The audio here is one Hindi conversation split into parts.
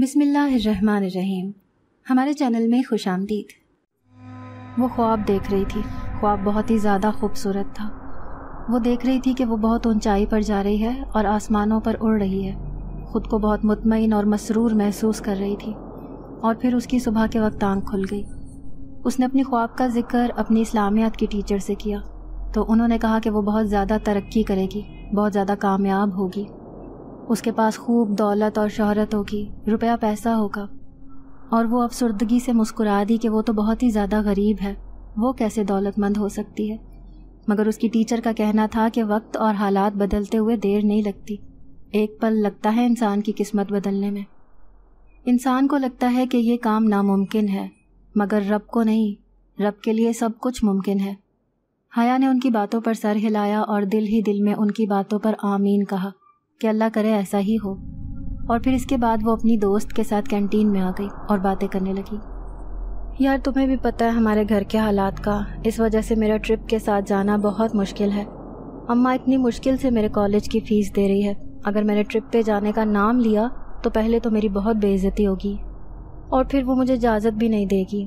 बिसमीम हमारे चैनल में खुश आमदीद वो ख्वाब देख रही थी ख्वाब बहुत ही ज़्यादा खूबसूरत था वो देख रही थी कि वो बहुत ऊंचाई पर जा रही है और आसमानों पर उड़ रही है ख़ुद को बहुत मुतमिन और मसरूर महसूस कर रही थी और फिर उसकी सुबह के वक्त आँख खुल गई उसने अपनी ख्वाब का जिक्र अपनी इस्लामियात की टीचर से किया तो उन्होंने कहा कि वो बहुत ज़्यादा तरक्की करेगी बहुत ज़्यादा कामयाब होगी उसके पास खूब दौलत और शहरत होगी रुपया पैसा होगा और वो अफसरदगी से मुस्कुरा दी कि वो तो बहुत ही ज़्यादा गरीब है वो कैसे दौलतमंद हो सकती है मगर उसकी टीचर का कहना था कि वक्त और हालात बदलते हुए देर नहीं लगती एक पल लगता है इंसान की किस्मत बदलने में इंसान को लगता है कि ये काम नामुमकिन है मगर रब को नहीं रब के लिए सब कुछ मुमकिन है हया ने उनकी बातों पर सर हिलाया और दिल ही दिल में उनकी बातों पर आमीन कहा कि अल्लाह करे ऐसा ही हो और फिर इसके बाद वो अपनी दोस्त के साथ कैंटीन में आ गई और बातें करने लगी यार तुम्हें भी पता है हमारे घर के हालात का इस वजह से मेरा ट्रिप के साथ जाना बहुत मुश्किल है अम्मा इतनी मुश्किल से मेरे कॉलेज की फ़ीस दे रही है अगर मैंने ट्रिप पे जाने का नाम लिया तो पहले तो मेरी बहुत बेइज्जती होगी और फिर वो मुझे इजाज़त भी नहीं देगी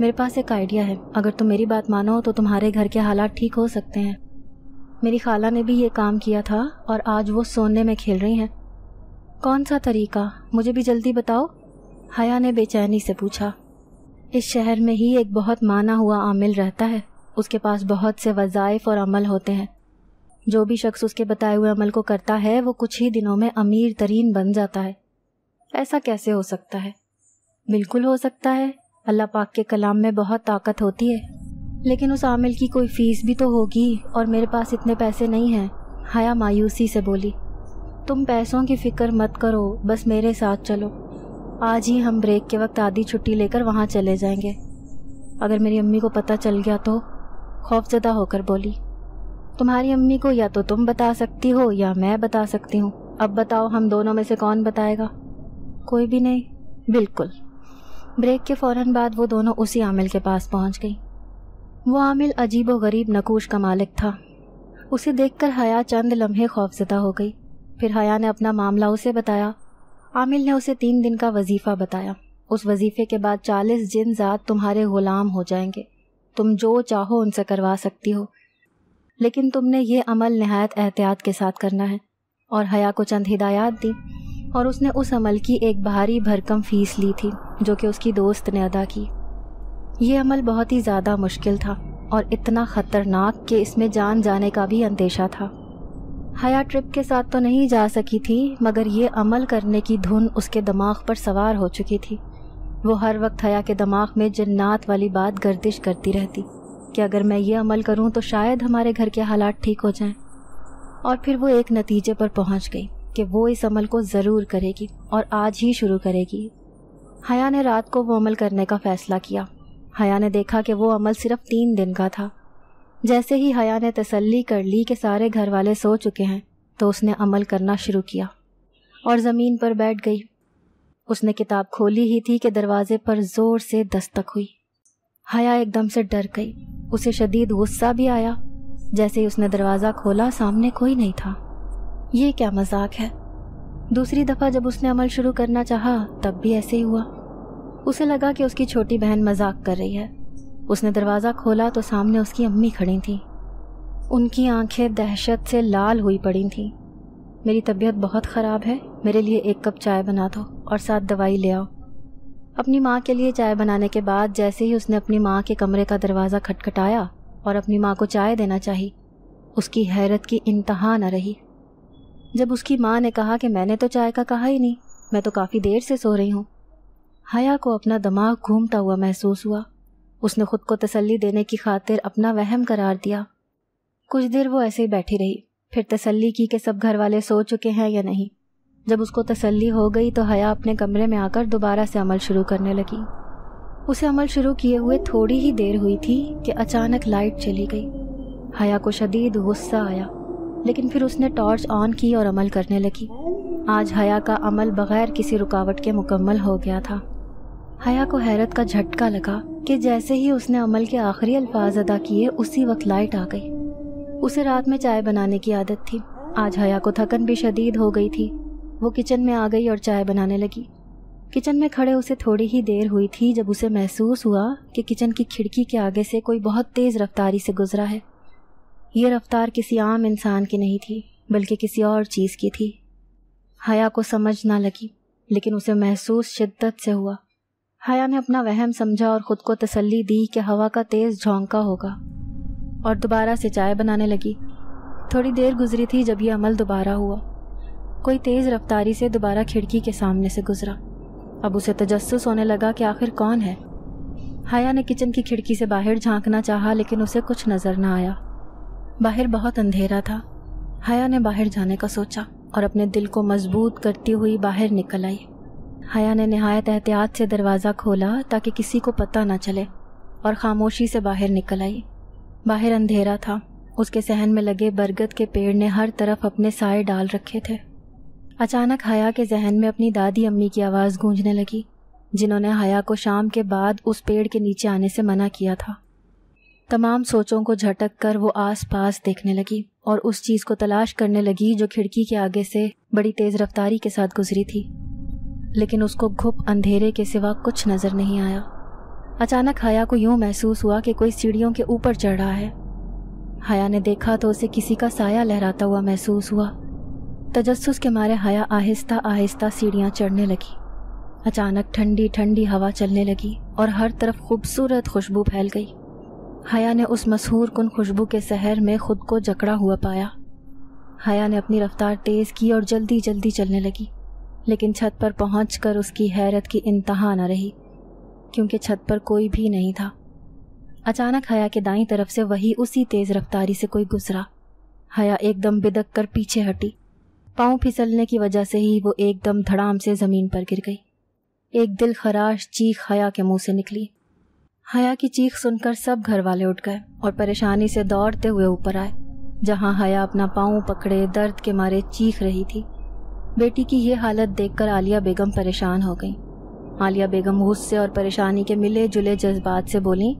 मेरे पास एक आइडिया है अगर तुम मेरी बात मानो तो तुम्हारे घर के हालात ठीक हो सकते हैं मेरी खाला ने भी ये काम किया था और आज वो सोने में खेल रही हैं कौन सा तरीका मुझे भी जल्दी बताओ हया ने बेचैनी से पूछा इस शहर में ही एक बहुत माना हुआ आमिल रहता है उसके पास बहुत से वज़ाइफ और अमल होते हैं जो भी शख्स उसके बताए हुए अमल को करता है वो कुछ ही दिनों में अमीर तरीन बन जाता है ऐसा कैसे हो सकता है बिल्कुल हो सकता है अल्लाह पाक के कलाम में बहुत ताकत होती है लेकिन उस आमिल की कोई फ़ीस भी तो होगी और मेरे पास इतने पैसे नहीं हैं हया मायूसी से बोली तुम पैसों की फ़िक्र मत करो बस मेरे साथ चलो आज ही हम ब्रेक के वक्त आधी छुट्टी लेकर वहाँ चले जाएंगे अगर मेरी अम्मी को पता चल गया तो खौफजदा होकर बोली तुम्हारी अम्मी को या तो तुम बता सकती हो या मैं बता सकती हूँ अब बताओ हम दोनों में से कौन बताएगा कोई भी नहीं बिल्कुल ब्रेक के फ़ौर बाद वो दोनों उसी आमिल के पास पहुँच गई वो आमिल अजीब व गरीब नकोश का मालिक था उसे देखकर हया चंद लम्हे खौफजदा हो गई फिर हया ने अपना मामला उसे बताया आमिल ने उसे तीन दिन का वजीफ़ा बताया उस वजीफ़े के बाद चालीस जिन ज़ात तुम्हारे ग़ुलाम हो जाएंगे तुम जो चाहो उनसे करवा सकती हो लेकिन तुमने ये अमल नहायत एहतियात के साथ करना है और हया को चंद हिदायत दी और उसने उस अमल की एक भारी भरकम फीस ली थी जो कि उसकी दोस्त ने अदा की ये अमल बहुत ही ज़्यादा मुश्किल था और इतना ख़तरनाक कि इसमें जान जाने का भी अंदेशा था हया ट्रिप के साथ तो नहीं जा सकी थी मगर ये अमल करने की धुन उसके दिमाग पर सवार हो चुकी थी वो हर वक्त हया के दिमाग में जन्नात वाली बात गर्दिश करती रहती कि अगर मैं ये अमल करूं तो शायद हमारे घर के हालात ठीक हो जाएं और फिर वो एक नतीजे पर पहुंच गई कि वो इस अमल को ज़रूर करेगी और आज ही शुरू करेगी हया ने रात को वो अमल करने का फ़ैसला किया हया ने देखा कि वो अमल सिर्फ तीन दिन का था जैसे ही हया ने तसल्ली कर ली कि सारे घर वाले सो चुके हैं तो उसने अमल करना शुरू किया और ज़मीन पर बैठ गई उसने किताब खोली ही थी कि दरवाजे पर ज़ोर से दस्तक हुई हया एकदम से डर गई उसे शदीद गुस्सा भी आया जैसे ही उसने दरवाज़ा खोला सामने कोई नहीं था ये क्या मजाक है दूसरी दफ़ा जब उसने अमल शुरू करना चाहा तब भी ऐसे ही हुआ उसे लगा कि उसकी छोटी बहन मजाक कर रही है उसने दरवाज़ा खोला तो सामने उसकी अम्मी खड़ी थी उनकी आंखें दहशत से लाल हुई पड़ी थीं मेरी तबीयत बहुत ख़राब है मेरे लिए एक कप चाय बना दो और साथ दवाई ले आओ अपनी माँ के लिए चाय बनाने के बाद जैसे ही उसने अपनी माँ के कमरे का दरवाज़ा खटखटाया और अपनी माँ को चाय देना चाहिए उसकी हैरत की इंतहा न रही जब उसकी माँ ने कहा कि मैंने तो चाय का कहा ही नहीं मैं तो काफ़ी देर से सो रही हूँ हया को अपना दिमाग घूमता हुआ महसूस हुआ उसने खुद को तसल्ली देने की खातिर अपना वहम करार दिया कुछ देर वो ऐसे ही बैठी रही फिर तसल्ली की कि सब घर वाले सो चुके हैं या नहीं जब उसको तसल्ली हो गई तो हया अपने कमरे में आकर दोबारा से अमल शुरू करने लगी उसे अमल शुरू किए हुए थोड़ी ही देर हुई थी कि अचानक लाइट चली गई हया को शदीद गुस्सा आया लेकिन फिर उसने टॉर्च ऑन की और अमल करने लगी आज हया का अमल बगैर किसी रुकावट के मुकम्मल हो गया था हया को हैरत का झटका लगा कि जैसे ही उसने अमल के आखिरी अल्फाज अदा किए उसी वक्त लाइट आ गई उसे रात में चाय बनाने की आदत थी आज हया को थकन भी शदीद हो गई थी वो किचन में आ गई और चाय बनाने लगी किचन में खड़े उसे थोड़ी ही देर हुई थी जब उसे महसूस हुआ कि किचन की खिड़की के आगे से कोई बहुत तेज़ रफ्तारी से गुजरा है ये रफ्तार किसी आम इंसान की नहीं थी बल्कि किसी और चीज़ की थी हया को समझ ना लगी लेकिन उसे महसूस शिद्दत से हुआ हया ने अपना वहम समझा और खुद को तसल्ली दी कि हवा का तेज़ झोंका होगा और दोबारा से चाय बनाने लगी थोड़ी देर गुजरी थी जब यह अमल दोबारा हुआ कोई तेज़ रफ्तारी से दोबारा खिड़की के सामने से गुजरा अब उसे तजस्स होने लगा कि आखिर कौन है हया ने किचन की खिड़की से बाहर झांकना चाहा लेकिन उसे कुछ नज़र न आया बाहर बहुत अंधेरा था हया ने बाहर जाने का सोचा और अपने दिल को मजबूत करती हुई बाहर निकल आई हया ने नहायत एहतियात से दरवाज़ा खोला ताकि किसी को पता ना चले और ख़ामोशी से बाहर निकल आई बाहर अंधेरा था उसके सहन में लगे बरगद के पेड़ ने हर तरफ अपने साए डाल रखे थे अचानक हया के जहन में अपनी दादी अम्मी की आवाज़ गूंजने लगी जिन्होंने हया को शाम के बाद उस पेड़ के नीचे आने से मना किया था तमाम सोचों को झटक कर वो आस पास देखने लगी और उस चीज़ को तलाश करने लगी जो खिड़की के आगे से बड़ी तेज़ रफ्तारी के साथ गुजरी थी लेकिन उसको घुप अंधेरे के सिवा कुछ नज़र नहीं आया अचानक हया को यूं महसूस हुआ कि कोई सीढ़ियों के ऊपर चढ़ रहा है हया ने देखा तो उसे किसी का साया लहराता हुआ महसूस हुआ तजस्सुस के मारे हया आहिस्ता आहिस्ता सीढ़ियाँ चढ़ने लगी अचानक ठंडी ठंडी हवा चलने लगी और हर तरफ खूबसूरत खुशबू फैल गई हया ने उस मशहूर कन खुशबू के शहर में खुद को जकड़ा हुआ पाया हया ने अपनी रफ्तार तेज़ की और जल्दी जल्दी चलने लगी लेकिन छत पर पहुँच उसकी हैरत की इंतहा न रही क्योंकि छत पर कोई भी नहीं था अचानक हया के दाई तरफ से वही उसी तेज़ रफ्तारी से कोई गुजरा हया एकदम बिदक कर पीछे हटी पाँव फिसलने की वजह से ही वो एकदम धड़ाम से ज़मीन पर गिर गई एक दिल खराश चीख हया के मुंह से निकली हया की चीख सुनकर सब घर वाले उठ गए और परेशानी से दौड़ते हुए ऊपर आए जहां हया अपना पाँव पकड़े दर्द के मारे चीख रही थी बेटी की ये हालत देखकर आलिया बेगम परेशान हो गई आलिया बेगम गुस्से और परेशानी के मिले जुले जज्बात से बोली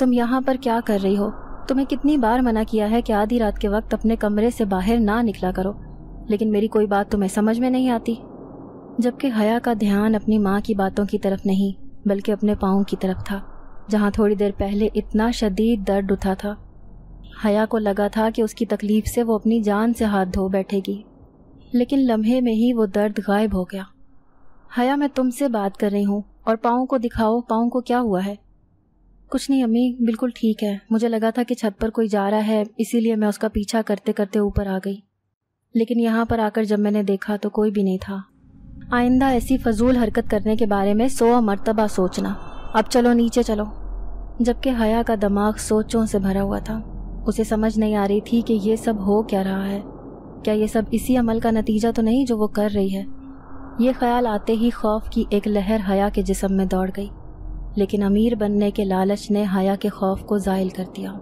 तुम यहाँ पर क्या कर रही हो तुम्हें कितनी बार मना किया है कि आधी रात के वक्त अपने कमरे से बाहर ना निकला करो लेकिन मेरी कोई बात तुम्हें समझ में नहीं आती जबकि हया का ध्यान अपनी माँ की बातों की तरफ नहीं बल्कि अपने पाँव की तरफ था जहाँ थोड़ी देर पहले इतना शदीद दर्द उठा था हया को लगा था कि उसकी तकलीफ से वो अपनी जान से हाथ धो बैठेगी लेकिन लम्हे में ही वो दर्द गायब हो गया हया मैं तुमसे बात कर रही हूँ और पाओ को दिखाओ पाओ को क्या हुआ है कुछ नहीं अम्मी बिल्कुल ठीक है मुझे लगा था कि छत पर कोई जा रहा है इसीलिए मैं उसका पीछा करते करते ऊपर आ गई लेकिन यहाँ पर आकर जब मैंने देखा तो कोई भी नहीं था आइंदा ऐसी फजूल हरकत करने के बारे में सो मरतबा सोचना अब चलो नीचे चलो जबकि हया का दिमाग सोचों से भरा हुआ था उसे समझ नहीं आ रही थी कि ये सब हो क्या रहा है क्या ये सब इसी अमल का नतीजा तो नहीं जो वो कर रही है ये ख्याल आते ही खौफ की एक लहर हया के जिसम में दौड़ गई लेकिन अमीर बनने के लालच ने हया के खौफ को ज़ायल कर दिया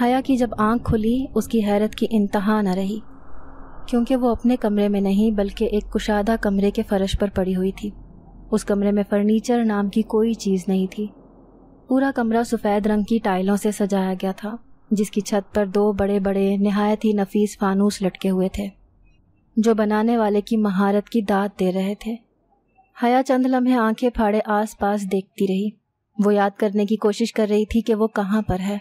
हया की जब आंख खुली उसकी हैरत की इंतहा न रही क्योंकि वो अपने कमरे में नहीं बल्कि एक कुशादा कमरे के फर्श पर पड़ी हुई थी उस कमरे में फर्नीचर नाम की कोई चीज़ नहीं थी पूरा कमरा सफ़ेद रंग की टाइलों से सजाया गया था जिसकी छत पर दो बड़े बड़े नहायत ही नफीस फानूस लटके हुए थे जो बनाने वाले की महारत की दात दे रहे थे हया चंद लम्हे आंखें फाड़े आस पास देखती रही वो याद करने की कोशिश कर रही थी कि वो कहाँ पर है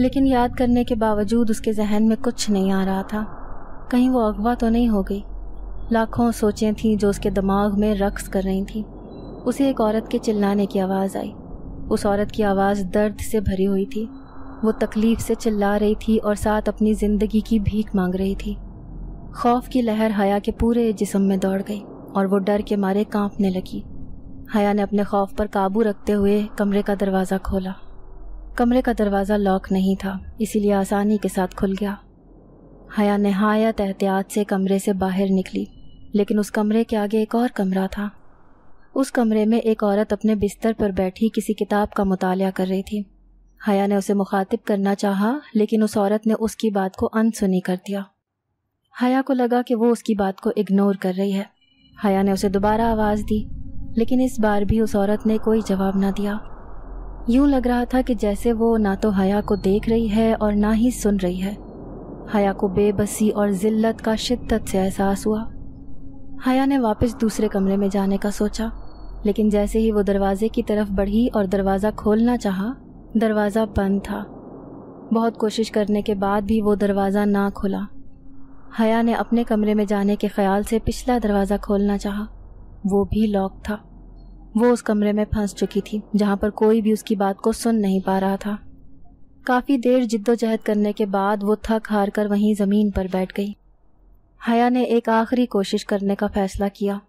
लेकिन याद करने के बावजूद उसके जहन में कुछ नहीं आ रहा था कहीं वो अगवा तो नहीं हो गई लाखों सोचें थीं जो उसके दिमाग में रक्स कर रही थीं उसे एक औरत के चिल्लाने की आवाज़ आई उस औरत की आवाज़ दर्द से भरी हुई थी वो तकलीफ से चिल्ला रही थी और साथ अपनी ज़िंदगी की भीख मांग रही थी खौफ की लहर हया के पूरे जिसम में दौड़ गई और वो डर के मारे कांपने लगी हया ने अपने खौफ पर काबू रखते हुए कमरे का दरवाज़ा खोला कमरे का दरवाज़ा लॉक नहीं था इसीलिए आसानी के साथ खुल गया हया नहायत एहतियात से कमरे से बाहर निकली लेकिन उस कमरे के आगे एक और कमरा था उस कमरे में एक औरत अपने बिस्तर पर बैठी किसी किताब का मुताल कर रही थी हया ने उसे मुखातिब करना चाहा लेकिन उस औरत ने उसकी बात को अनसुनी कर दिया हया को लगा कि वो उसकी बात को इग्नोर कर रही है हया ने उसे दोबारा आवाज़ दी लेकिन इस बार भी उस औरत ने कोई जवाब ना दिया यूं लग रहा था कि जैसे वो ना तो हया को देख रही है और ना ही सुन रही है हया को बेबसी और जिल्लत का शिद्दत से एहसास हुआ हया ने वापस दूसरे कमरे में जाने का सोचा लेकिन जैसे ही वो दरवाजे की तरफ बढ़ी और दरवाज़ा खोलना चाहा दरवाज़ा बंद था बहुत कोशिश करने के बाद भी वो दरवाज़ा ना खुला हया ने अपने कमरे में जाने के ख्याल से पिछला दरवाज़ा खोलना चाहा वो भी लॉक था वो उस कमरे में फंस चुकी थी जहाँ पर कोई भी उसकी बात को सुन नहीं पा रहा था काफ़ी देर जिद्दोजहद करने के बाद वो थक हार कर वहीं ज़मीन पर बैठ गई हया ने एक आखिरी कोशिश करने का फैसला किया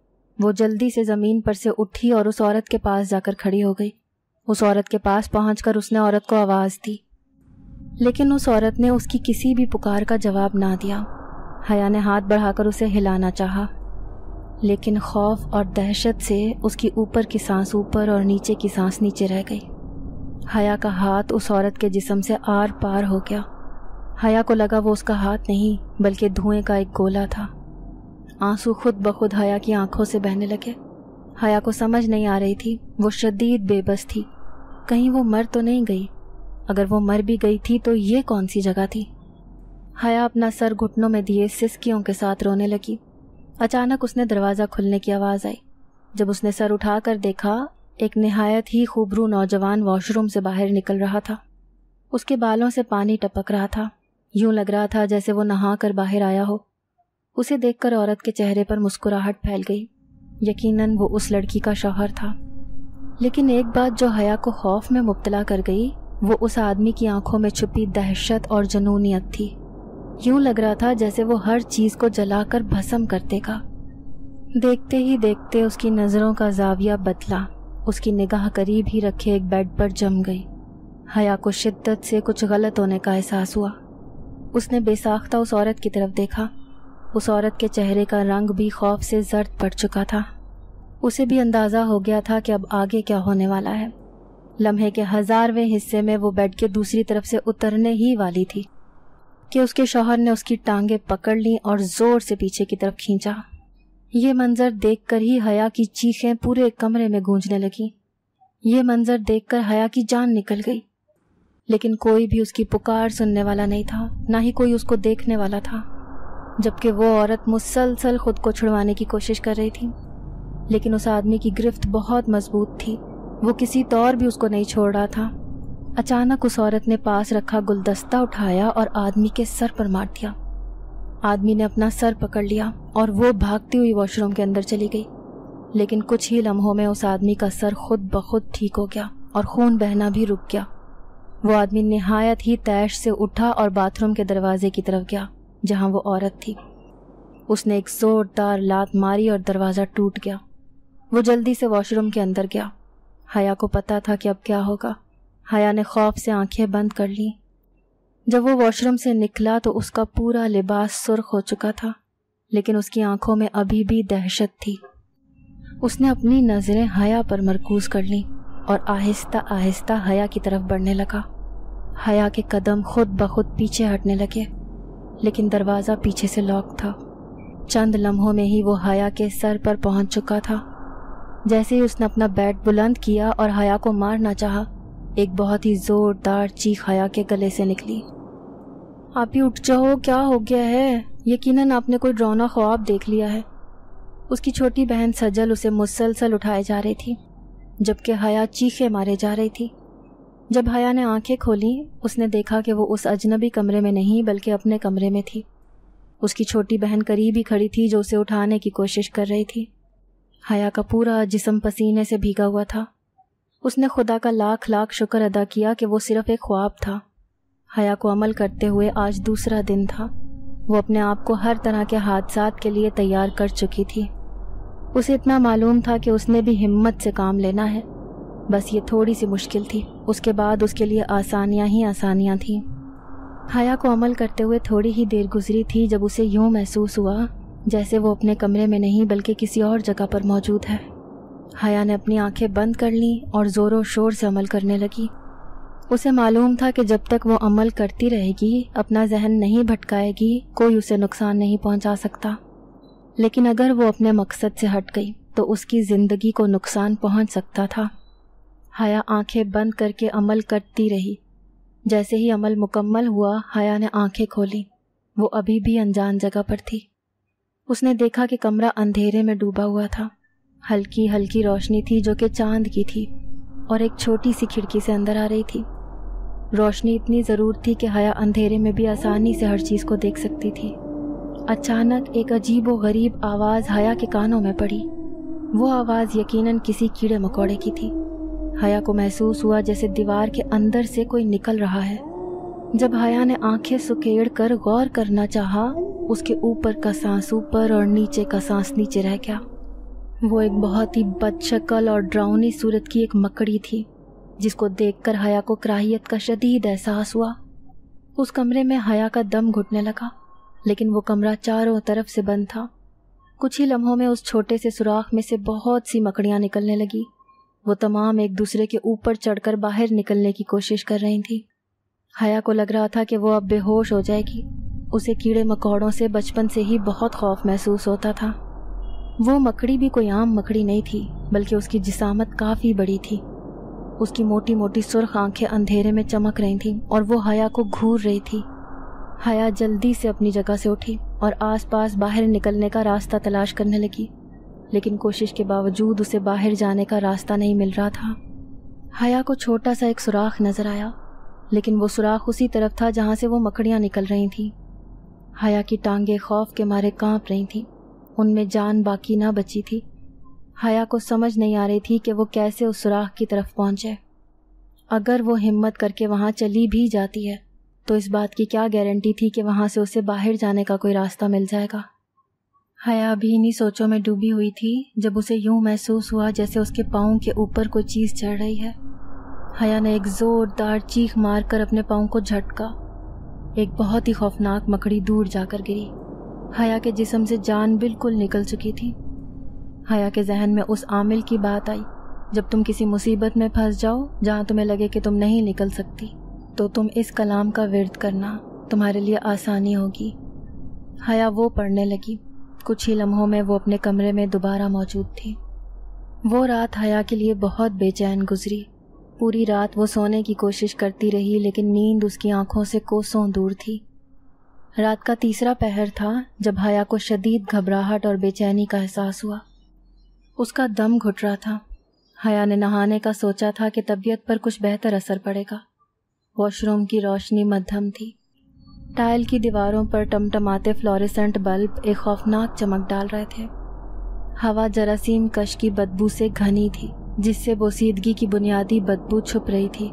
वो जल्दी से ज़मीन पर से उठी और उस औरत के पास जाकर खड़ी हो गई उस औरत के पास पहुंचकर उसने औरत को आवाज़ दी लेकिन उस औरत ने उसकी किसी भी पुकार का जवाब ना दिया हया ने हाथ बढ़ाकर उसे हिलाना चाहा लेकिन खौफ और दहशत से उसकी ऊपर की सांस ऊपर और नीचे की सांस नीचे रह गई हया का हाथ उस औरत के जिसम से आर पार हो गया हया को लगा वो उसका हाथ नहीं बल्कि धुएं का एक गोला था आंसू खुद ब खुद हया की आंखों से बहने लगे हया को समझ नहीं आ रही थी वो शदीद बेबस थी कहीं वो मर तो नहीं गई अगर वो मर भी गई थी तो ये कौन सी जगह थी हया अपना सर घुटनों में दिए सिसकियों के साथ रोने लगी अचानक उसने दरवाज़ा खुलने की आवाज़ आई जब उसने सर उठा कर देखा एक नहायत ही खूबरू नौजवान वॉशरूम से बाहर निकल रहा था उसके बालों से पानी टपक रहा था यूं लग रहा था जैसे वो नहा कर बाहर आया हो उसे देखकर औरत के चेहरे पर मुस्कुराहट फैल गई यकीनन वो उस लड़की का शौहर था लेकिन एक बात जो हया को खौफ में मुबतला कर गई वो उस आदमी की आंखों में छुपी दहशत और जनूनीत थी यूं लग रहा था जैसे वो हर चीज़ को जलाकर भस्म कर देगा देखते ही देखते उसकी नज़रों का जाविया बदला उसकी निगाह करीब ही रखे एक बेड पर जम गई हया को शिद्दत से कुछ गलत होने का एहसास हुआ उसने बेसाख्ता उस औरत की तरफ देखा उस औरत के चेहरे का रंग भी खौफ से जर्द पड़ चुका था उसे भी अंदाज़ा हो गया था कि अब आगे क्या होने वाला है लम्हे के हजारवें हिस्से में वो बेड के दूसरी तरफ से उतरने ही वाली थी कि उसके शौहर ने उसकी टांगे पकड़ ली और जोर से पीछे की तरफ खींचा ये मंजर देखकर ही हया की चीखें पूरे कमरे में गूंजने लगी ये मंजर देखकर हया की जान निकल गई लेकिन कोई भी उसकी पुकार सुनने वाला नहीं था ना ही कोई उसको देखने वाला था जबकि वो औरत मुसलसल खुद को छुड़वाने की कोशिश कर रही थी लेकिन उस आदमी की गिरफ्त बहुत मजबूत थी वो किसी तौर भी उसको नहीं छोड़ रहा था अचानक उस औरत ने पास रखा गुलदस्ता उठाया और आदमी के सर पर मार दिया आदमी ने अपना सर पकड़ लिया और वो भागती हुई वॉशरूम के अंदर चली गई लेकिन कुछ ही लम्हों में उस आदमी का सर खुद ब खुद ठीक हो गया और खून बहना भी रुक गया वो आदमी नहायत ही तैश से उठा और बाथरूम के दरवाजे की तरफ गया जहाँ वो औरत थी उसने एक ज़ोरदार लात मारी और दरवाज़ा टूट गया वो जल्दी से वॉशरूम के अंदर गया हया को पता था कि अब क्या होगा हया ने खौफ से आंखें बंद कर ली जब वो वॉशरूम से निकला तो उसका पूरा लिबास सुर्ख हो चुका था लेकिन उसकी आंखों में अभी भी दहशत थी उसने अपनी नज़रें हया पर मरकूज कर ली और आहिस्ता आहिस्ता हया की तरफ बढ़ने लगा हया के कदम खुद ब खुद पीछे हटने लगे लेकिन दरवाज़ा पीछे से लॉक था चंद लम्हों में ही वो हया के सर पर पहुंच चुका था जैसे ही उसने अपना बैट बुलंद किया और हया को मारना चाहा, एक बहुत ही जोरदार चीख हया के गले से निकली आप ही उठ जाओ क्या हो गया है यकीनन आपने कोई ड्रोना ख्वाब देख लिया है उसकी छोटी बहन सजल उसे मुसलसल उठाए जा रही थी जबकि हया चीखे मारे जा रही थी जब हया ने आंखें खोली उसने देखा कि वो उस अजनबी कमरे में नहीं बल्कि अपने कमरे में थी उसकी छोटी बहन करीब ही खड़ी थी जो उसे उठाने की कोशिश कर रही थी हया का पूरा जिसम पसीने से भीगा हुआ था उसने खुदा का लाख लाख शुक्र अदा किया कि वो सिर्फ एक ख्वाब था हया को अमल करते हुए आज दूसरा दिन था वो अपने आप को हर तरह के हादसा के लिए तैयार कर चुकी थी उसे इतना मालूम था कि उसने भी हिम्मत से काम लेना है बस ये थोड़ी सी मुश्किल थी उसके बाद उसके लिए आसानियां ही आसानियां थीं हया को अमल करते हुए थोड़ी ही देर गुजरी थी जब उसे यूं महसूस हुआ जैसे वो अपने कमरे में नहीं बल्कि किसी और जगह पर मौजूद है हया ने अपनी आंखें बंद कर लीं और ज़ोरों शोर से अमल करने लगी उसे मालूम था कि जब तक वो अमल करती रहेगी अपना जहन नहीं भटकाएगी कोई उसे नुकसान नहीं पहुंचा सकता लेकिन अगर वो अपने मकसद से हट गई तो उसकी ज़िंदगी को नुकसान पहुंच सकता था हया आंखें बंद करके अमल करती रही जैसे ही अमल मुकम्मल हुआ हया ने आंखें खोली वो अभी भी अनजान जगह पर थी उसने देखा कि कमरा अंधेरे में डूबा हुआ था हल्की हल्की रोशनी थी जो कि चांद की थी और एक छोटी सी खिड़की से अंदर आ रही थी रोशनी इतनी ज़रूर थी कि हया अंधेरे में भी आसानी से हर चीज़ को देख सकती थी अचानक एक अजीब व गरीब आवाज़ हया के कानों में पड़ी वो आवाज़ यकीनन किसी कीड़े मकोड़े की थी हया को महसूस हुआ जैसे दीवार के अंदर से कोई निकल रहा है जब हया ने आंखें सुकेड़ कर गौर करना चाहा, उसके ऊपर का सांस ऊपर और नीचे का सांस नीचे रह गया वो एक बहुत ही बदशक्ल और ड्राउनी सूरत की एक मकड़ी थी जिसको देखकर हया को क्राहियत का शदीद एहसास हुआ उस कमरे में हया का दम घुटने लगा लेकिन वो कमरा चारों तरफ से बंद था कुछ ही लम्हों में उस छोटे से सुराख में से बहुत सी मकड़ियाँ निकलने लगी वो तमाम एक दूसरे के ऊपर चढ़कर बाहर निकलने की कोशिश कर रही थी हया को लग रहा था कि वो अब बेहोश हो जाएगी उसे कीड़े मकोड़ों से बचपन से ही बहुत खौफ महसूस होता था वो मकड़ी भी कोई आम मकड़ी नहीं थी बल्कि उसकी जिसामत काफ़ी बड़ी थी उसकी मोटी मोटी सुर्ख आंखें अंधेरे में चमक रही थीं और वो हया को घूर रही थी हया जल्दी से अपनी जगह से उठी और आसपास बाहर निकलने का रास्ता तलाश करने लगी लेकिन कोशिश के बावजूद उसे बाहर जाने का रास्ता नहीं मिल रहा था हया को छोटा सा एक सुराख नज़र आया लेकिन वो सुराख उसी तरफ था जहाँ से वो मकड़ियाँ निकल रही थीं हया की टांगें खौफ के मारे कांप रही थीं उनमें जान बाकी ना बची थी हया को समझ नहीं आ रही थी कि वो कैसे उस सुराख की तरफ पहुंचे अगर वो हिम्मत करके वहां चली भी जाती है तो इस बात की क्या गारंटी थी कि वहाँ से उसे बाहर जाने का कोई रास्ता मिल जाएगा हया अभी इन्हीं सोचों में डूबी हुई थी जब उसे यूं महसूस हुआ जैसे उसके पाओं के ऊपर कोई चीज़ चढ़ रही है हया ने एक ज़ोरदार चीख मार कर अपने पाँव को झटका एक बहुत ही खौफनाक मकड़ी दूर जाकर गिरी हया के जिसम से जान बिल्कुल निकल चुकी थी हया के जहन में उस आमिल की बात आई जब तुम किसी मुसीबत में फंस जाओ जहाँ तुम्हें लगे कि तुम नहीं निकल सकती तो तुम इस कलाम का विरद करना तुम्हारे लिए आसानी होगी हया वो पढ़ने लगी कुछ ही लम्हों में वो अपने कमरे में दोबारा मौजूद थी वो रात हया के लिए बहुत बेचैन गुजरी पूरी रात वो सोने की कोशिश करती रही लेकिन नींद उसकी आंखों से कोसों दूर थी रात का तीसरा पहर था जब हया को शदीद घबराहट और बेचैनी का एहसास हुआ उसका दम घुट रहा था हया ने नहाने का सोचा था कि तबीयत पर कुछ बेहतर असर पड़ेगा वॉशरूम की रोशनी मध्यम थी टाइल की दीवारों पर टमटमाते फ्लोरेसेंट बल्ब एक खौफनाक चमक डाल रहे थे हवा जरासीम कश की बदबू से घनी थी जिससे बोसीदगी की बुनियादी बदबू छुप रही थी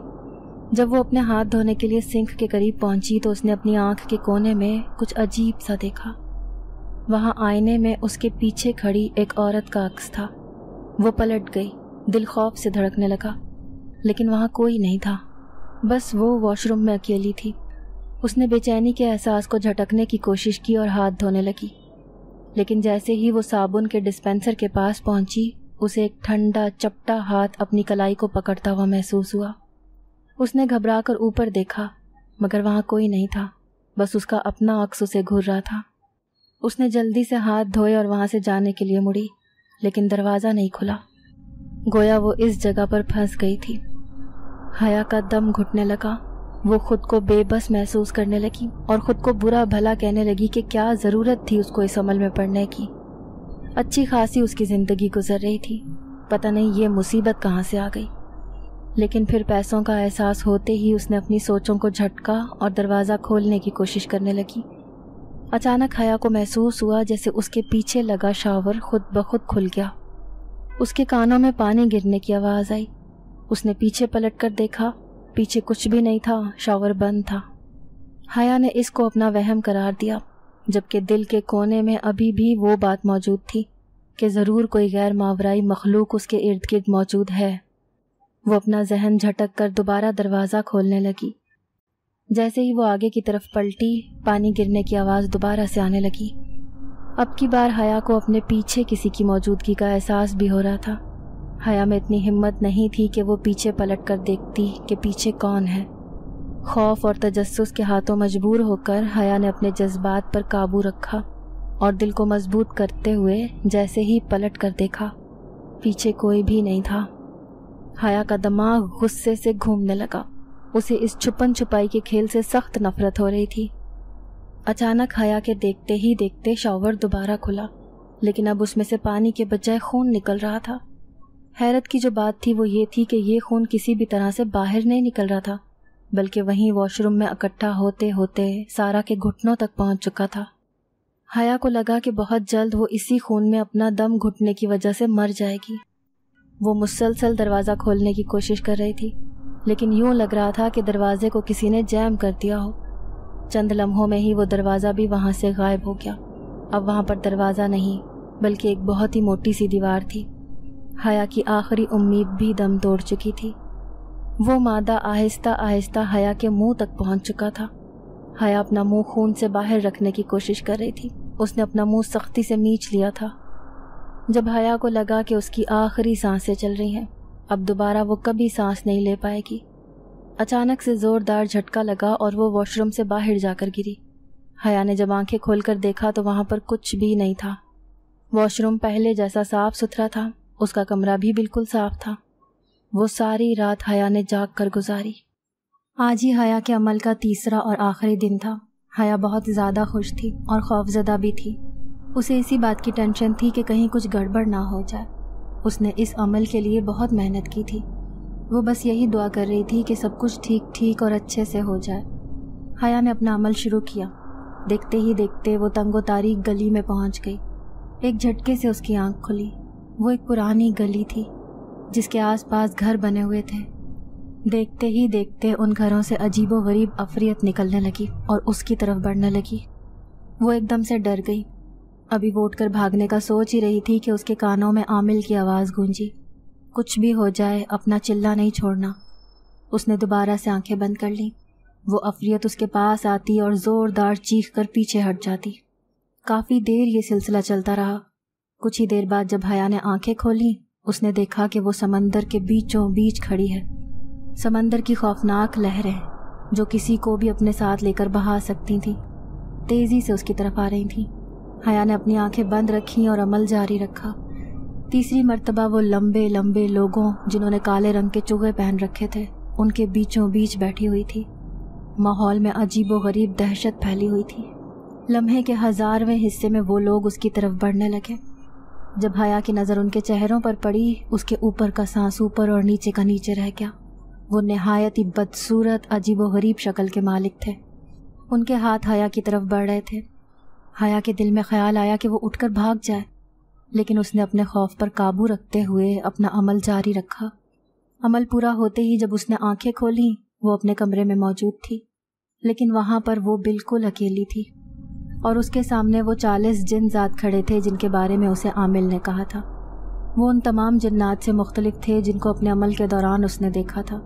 जब वो अपने हाथ धोने के लिए सिंक के करीब पहुंची तो उसने अपनी आंख के कोने में कुछ अजीब सा देखा वहां आईने में उसके पीछे खड़ी एक औरत का अक्स था वो पलट गई दिल खौफ से धड़कने लगा लेकिन वहाँ कोई नहीं था बस वो वॉशरूम में अकेली थी उसने बेचैनी के एहसास को झटकने की कोशिश की और हाथ धोने लगी लेकिन जैसे ही वो साबुन के डिस्पेंसर के पास पहुंची उसे एक ठंडा चपटा हाथ अपनी कलाई को पकड़ता हुआ महसूस हुआ उसने घबराकर ऊपर देखा मगर वहाँ कोई नहीं था बस उसका अपना अक्स उसे घूर रहा था उसने जल्दी से हाथ धोए और वहां से जाने के लिए मुड़ी लेकिन दरवाज़ा नहीं खुला गोया वो इस जगह पर फंस गई थी हया का दम घुटने लगा वो खुद को बेबस महसूस करने लगी और खुद को बुरा भला कहने लगी कि क्या ज़रूरत थी उसको इस अमल में पड़ने की अच्छी खासी उसकी ज़िंदगी गुजर रही थी पता नहीं ये मुसीबत कहाँ से आ गई लेकिन फिर पैसों का एहसास होते ही उसने अपनी सोचों को झटका और दरवाज़ा खोलने की कोशिश करने लगी अचानक हया को महसूस हुआ जैसे उसके पीछे लगा शावर खुद ब खुद खुल गया उसके कानों में पानी गिरने की आवाज़ आई उसने पीछे पलट कर देखा पीछे कुछ भी नहीं था शावर बंद था हया ने इसको अपना वहम करार दिया जबकि दिल के कोने में अभी भी वो बात मौजूद थी कि ज़रूर कोई गैर मावराई मखलूक उसके इर्द गिर्द मौजूद है वो अपना जहन झटक कर दोबारा दरवाज़ा खोलने लगी जैसे ही वो आगे की तरफ पलटी पानी गिरने की आवाज़ दोबारा से आने लगी अब की बार हया को अपने पीछे किसी की मौजूदगी का एहसास भी हो रहा था हया में इतनी हिम्मत नहीं थी कि वो पीछे पलट कर देखती कि पीछे कौन है खौफ और तजस्स के हाथों मजबूर होकर हया ने अपने जज्बात पर काबू रखा और दिल को मजबूत करते हुए जैसे ही पलट कर देखा पीछे कोई भी नहीं था हया का दिमाग गुस्से से घूमने लगा उसे इस छुपन छुपाई के खेल से सख्त नफरत हो रही थी अचानक हया के देखते ही देखते शॉवर दोबारा खुला लेकिन अब उसमें से पानी के बजाय खून निकल रहा था हैरत की जो बात थी वो ये थी कि ये खून किसी भी तरह से बाहर नहीं निकल रहा था बल्कि वहीं वॉशरूम में इकट्ठा होते होते सारा के घुटनों तक पहुंच चुका था हया को लगा कि बहुत जल्द वो इसी खून में अपना दम घुटने की वजह से मर जाएगी वो मुसलसल दरवाज़ा खोलने की कोशिश कर रही थी लेकिन यूं लग रहा था कि दरवाजे को किसी ने जैम कर दिया हो चंद लम्हों में ही वो दरवाज़ा भी वहाँ से गायब हो गया अब वहाँ पर दरवाज़ा नहीं बल्कि एक बहुत ही मोटी सी दीवार थी हया की आखिरी उम्मीद भी दम तोड़ चुकी थी वो मादा आहिस्ता आहिस्ता हया के मुंह तक पहुंच चुका था हया अपना मुंह खून से बाहर रखने की कोशिश कर रही थी उसने अपना मुंह सख्ती से मींच लिया था जब हया को लगा कि उसकी आखिरी सांसें चल रही हैं अब दोबारा वो कभी सांस नहीं ले पाएगी अचानक से ज़ोरदार झटका लगा और वो वॉशरूम से बाहर जाकर गिरी हया ने जब आंखें खोलकर देखा तो वहां पर कुछ भी नहीं था वॉशरूम पहले जैसा साफ सुथरा था उसका कमरा भी बिल्कुल साफ था वो सारी रात हया ने जाग कर गुजारी आज ही हया के अमल का तीसरा और आखिरी दिन था हया बहुत ज़्यादा खुश थी और खौफजदा भी थी उसे इसी बात की टेंशन थी कि कहीं कुछ गड़बड़ ना हो जाए उसने इस अमल के लिए बहुत मेहनत की थी वो बस यही दुआ कर रही थी कि सब कुछ ठीक ठीक और अच्छे से हो जाए हया ने अपना अमल शुरू किया देखते ही देखते वो तंगो तारीख गली में पहुंच गई एक झटके से उसकी आंख खुली वो एक पुरानी गली थी जिसके आसपास घर बने हुए थे देखते ही देखते उन घरों से अजीबो गरीब अफरियत निकलने लगी और उसकी तरफ बढ़ने लगी वो एकदम से डर गई अभी वो उठकर भागने का सोच ही रही थी कि उसके कानों में आमिल की आवाज़ गूंजी कुछ भी हो जाए अपना चिल्ला नहीं छोड़ना उसने दोबारा से आंखें बंद कर ली वो अफरियत उसके पास आती और ज़ोरदार चीख कर पीछे हट जाती काफ़ी देर ये सिलसिला चलता रहा कुछ ही देर बाद जब हया ने आंखें खोली उसने देखा कि वो समंदर के बीचों बीच खड़ी है समंदर की खौफनाक लहरें जो किसी को भी अपने साथ लेकर बहा सकती थी तेज़ी से उसकी तरफ आ रही थी हया ने अपनी आंखें बंद रखी और अमल जारी रखा तीसरी मर्तबा वो लंबे लंबे लोगों जिन्होंने काले रंग के चूहे पहन रखे थे उनके बीचों बीच बैठी हुई थी माहौल में अजीब व गरीब दहशत फैली हुई थी लम्हे के हज़ारवें हिस्से में वो लोग उसकी तरफ बढ़ने लगे जब हया की नज़र उनके चेहरों पर पड़ी उसके ऊपर का सांस ऊपर और नीचे का नीचे रह गया वो नहायत ही बदसूरत अजीब व गरीब शक्ल के मालिक थे उनके हाथ हया की तरफ बढ़ रहे थे हया के दिल में ख्याल आया कि वो उठकर भाग जाए लेकिन उसने अपने खौफ पर काबू रखते हुए अपना अमल जारी रखा अमल पूरा होते ही जब उसने आंखें खोली वो अपने कमरे में मौजूद थी लेकिन वहाँ पर वो बिल्कुल अकेली थी और उसके सामने वो चालीस जिन जात खड़े थे जिनके बारे में उसे आमिल ने कहा था वो उन तमाम जन्नात से मुख्तलिफ थे जिनको अपने अमल के दौरान उसने देखा था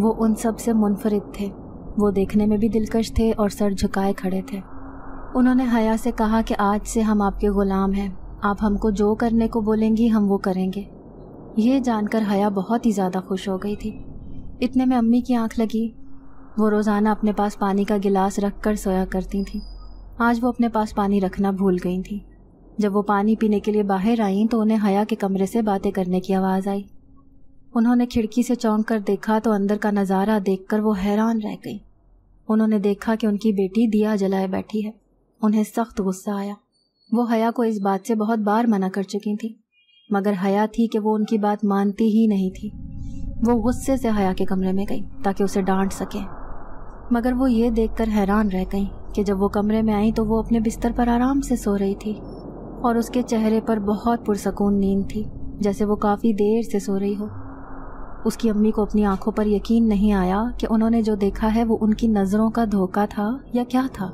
वो उन सब से मुनफरद थे वो देखने में भी दिलकश थे और सर झुकाए खड़े थे उन्होंने हया से कहा कि आज से हम आपके ग़ुलाम हैं आप हमको जो करने को बोलेंगी हम वो करेंगे ये जानकर हया बहुत ही ज़्यादा खुश हो गई थी इतने में अम्मी की आँख लगी वो रोज़ाना अपने पास पानी का गिलास रख कर सोया करती थी आज वो अपने पास पानी रखना भूल गई थी जब वो पानी पीने के लिए बाहर आई तो उन्हें हया के कमरे से बातें करने की आवाज़ आई उन्होंने खिड़की से चौंक कर देखा तो अंदर का नज़ारा कर वो हैरान रह गई उन्होंने देखा कि उनकी बेटी दिया जलाए बैठी है उन्हें सख्त गुस्सा आया वो हया को इस बात से बहुत बार मना कर चुकी थी मगर हया थी कि वो उनकी बात मानती ही नहीं थी वो गुस्से से हया के कमरे में गई ताकि उसे डांट सके मगर वो ये देखकर हैरान रह गई कि जब वो कमरे में आई तो वो अपने बिस्तर पर आराम से सो रही थी और उसके चेहरे पर बहुत पुरसकून नींद थी जैसे वो काफ़ी देर से सो रही हो उसकी अम्मी को अपनी आंखों पर यकीन नहीं आया कि उन्होंने जो देखा है वो उनकी नज़रों का धोखा था या क्या था